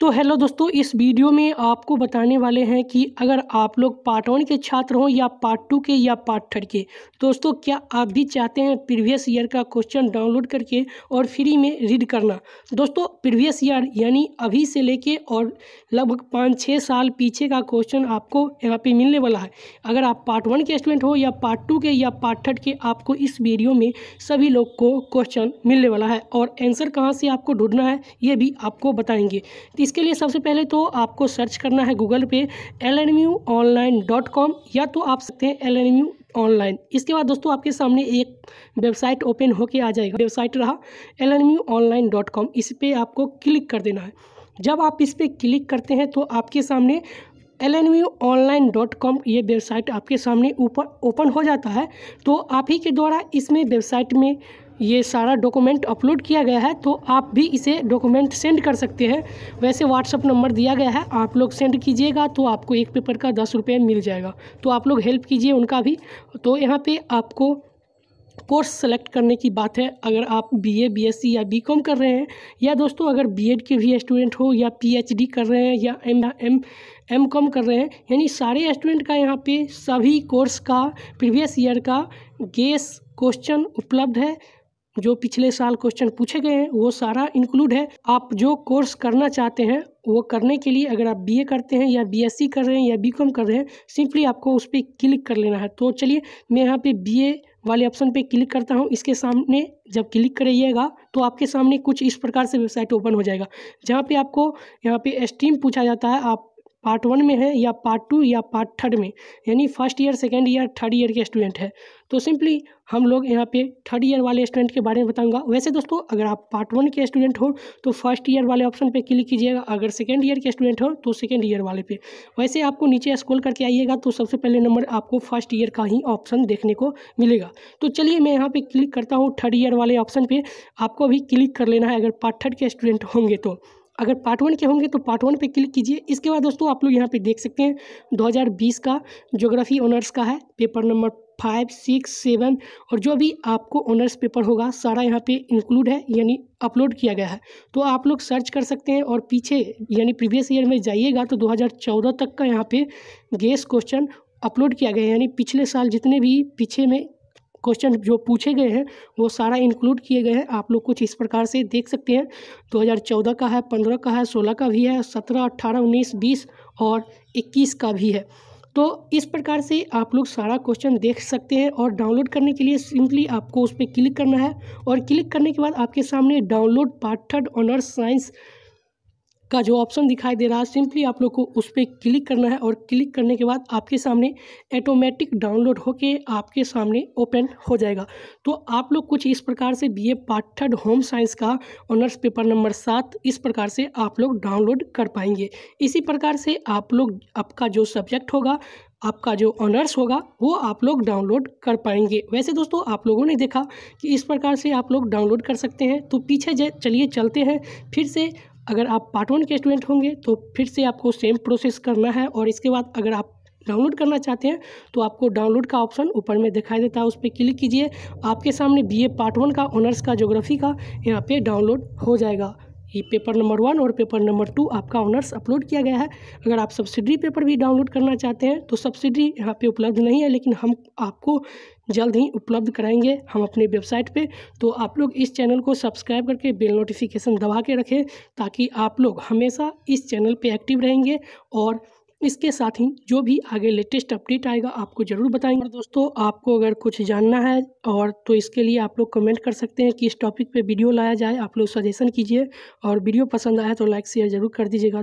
तो हेलो दोस्तों इस वीडियो में आपको बताने वाले हैं कि अगर आप लोग पार्ट वन के छात्र हों या पार्ट टू के या पार्ट थर्ड के दोस्तों क्या आप भी चाहते हैं प्रीवियस ईयर का क्वेश्चन डाउनलोड करके और फ्री में रीड करना दोस्तों प्रीवियस ईयर यानी अभी से लेके और लगभग पाँच छः साल पीछे का क्वेश्चन आपको यहाँ पर मिलने वाला है अगर आप पार्ट वन के स्टूडेंट हो या पार्ट टू के या पार्ट थर्ड के आपको इस वीडियो में सभी लोग को क्वेश्चन मिलने वाला है और आंसर कहाँ से आपको ढूंढना है ये भी आपको बताएंगे इसके लिए सबसे पहले तो आपको सर्च करना है गूगल पे L N U online dot com या तो आप सकते हैं एल एन यू ऑनलाइन इसके बाद दोस्तों आपके सामने एक वेबसाइट ओपन होके आ जाएगा वेबसाइट रहा L N U online dot com इस पर आपको क्लिक कर देना है जब आप इस पर क्लिक करते हैं तो आपके सामने L N U online dot com ये वेबसाइट आपके सामने ऊपर ओपन हो जाता है तो आप ही के द्वारा इसमें वेबसाइट में ये सारा डॉक्यूमेंट अपलोड किया गया है तो आप भी इसे डॉक्यूमेंट सेंड कर सकते हैं वैसे व्हाट्सअप नंबर दिया गया है आप लोग सेंड कीजिएगा तो आपको एक पेपर का दस रुपये मिल जाएगा तो आप लोग हेल्प कीजिए उनका भी तो यहाँ पर आपको कोर्स सेलेक्ट करने की बात है अगर आप बीए बीएससी या बीकॉम कर रहे हैं या दोस्तों अगर बीएड के भी स्टूडेंट हो या पीएचडी कर रहे हैं या एम एम एम कॉम कर रहे हैं यानी सारे स्टूडेंट का यहाँ पे सभी कोर्स का प्रीवियस ईयर का गेस क्वेश्चन उपलब्ध है जो पिछले साल क्वेश्चन पूछे गए हैं वो सारा इंक्लूड है आप जो कोर्स करना चाहते हैं वो करने के लिए अगर आप बीए करते हैं या बीएससी कर रहे हैं या बीकॉम कर रहे हैं सिंपली आपको उस पर क्लिक कर लेना है तो चलिए मैं यहाँ पे बीए वाले ऑप्शन पे क्लिक करता हूँ इसके सामने जब क्लिक करिएगा तो आपके सामने कुछ इस प्रकार से वेबसाइट ओपन हो जाएगा जहाँ पे आपको यहाँ पे स्ट्रीम पूछा जाता है आप पार्ट वन में है या पार्ट टू या पार्ट थर्ड में यानी first year second year third year के स्टूडेंट है तो सिंपली हम लोग यहाँ पे थर्ड ईयर वाले स्टूडेंट के बारे में बताऊंगा वैसे दोस्तों अगर आप पार्ट वन के स्टूडेंट हो तो फर्स्ट ईयर वाले ऑप्शन पे क्लिक कीजिएगा अगर सेकेंड ईयर के स्टूडेंट हो तो सेकेंड ईयर वाले पे वैसे आपको नीचे स्कोल करके आइएगा तो सबसे पहले नंबर आपको फर्स्ट ईयर का ही ऑप्शन देखने को मिलेगा तो चलिए मैं यहाँ पर क्लिक करता हूँ थर्ड ईयर वाले ऑप्शन पर आपको अभी क्लिक कर लेना है अगर पार्ट थर्ड के स्टूडेंट होंगे तो अगर पार्ट वन के होंगे तो पार्ट वन पे क्लिक कीजिए इसके बाद दोस्तों आप लोग यहाँ पे देख सकते हैं 2020 का ज्योग्राफी ऑनर्स का है paper number five six seven और जो भी आपको ऑनर्स पेपर होगा सारा यहाँ पे इंक्लूड है यानी अपलोड किया गया है तो आप लोग सर्च कर सकते हैं और पीछे यानी प्रीवियस ईयर में जाइएगा तो दो तक का यहाँ पर गेस क्वेश्चन अपलोड किया गया है यानी पिछले साल जितने भी पीछे में क्वेश्चन जो पूछे गए हैं वो सारा इंक्लूड किए गए हैं आप लोग कुछ इस प्रकार से देख सकते हैं 2014 का है 15 का है 16 का भी है 17, 18, 19, 20 और 21 का भी है तो इस प्रकार से आप लोग सारा क्वेश्चन देख सकते हैं और डाउनलोड करने के लिए सिंपली आपको उस पर क्लिक करना है और क्लिक करने के बाद आपके सामने download part third honours science का जो ऑप्शन दिखाई दे रहा है सिंपली आप लोग को उस पर क्लिक करना है और क्लिक करने के बाद आपके सामने ऑटोमेटिक डाउनलोड होके आपके सामने ओपन हो जाएगा तो आप लोग कुछ इस प्रकार से बी ए पाठ्यड होम साइंस का ऑनर्स पेपर नंबर सात इस प्रकार से आप लोग डाउनलोड कर पाएंगे इसी प्रकार से आप लोग आपका जो सब्जेक्ट होगा आपका जो ऑनर्स होगा वो आप लोग डाउनलोड कर पाएंगे वैसे दोस्तों आप लोगों ने देखा कि इस प्रकार से आप लोग डाउनलोड कर सकते हैं तो पीछे चलिए चलते हैं फिर से अगर आप पार्ट वन के स्टूडेंट होंगे तो फिर से आपको सेम प्रोसेस करना है और इसके बाद अगर आप डाउनलोड करना चाहते हैं तो आपको डाउनलोड का ऑप्शन ऊपर में दिखाई देता है उस पर क्लिक कीजिए आपके सामने बीए पार्ट वन का ऑनर्स का ज्योग्राफी का यहाँ पे डाउनलोड हो जाएगा ये पेपर नंबर वन और पेपर नंबर टू आपका ऑनर्स अपलोड किया गया है अगर आप सब्सिडी पेपर भी डाउनलोड करना चाहते हैं तो सब्सिडी यहाँ पे उपलब्ध नहीं है लेकिन हम आपको जल्द ही उपलब्ध कराएंगे हम अपने वेबसाइट पे तो आप लोग इस चैनल को सब्सक्राइब करके बेल नोटिफिकेशन दबा के रखें ताकि आप लोग हमेशा इस चैनल पर एक्टिव रहेंगे और इसके साथ ही जो भी आगे लेटेस्ट अपडेट आएगा आपको ज़रूर बताएंगे और दोस्तों आपको अगर कुछ जानना है और तो इसके लिए आप लोग कमेंट कर सकते हैं कि इस टॉपिक पे वीडियो लाया जाए आप लोग सजेशन कीजिए और वीडियो पसंद आया तो लाइक शेयर जरूर कर दीजिएगा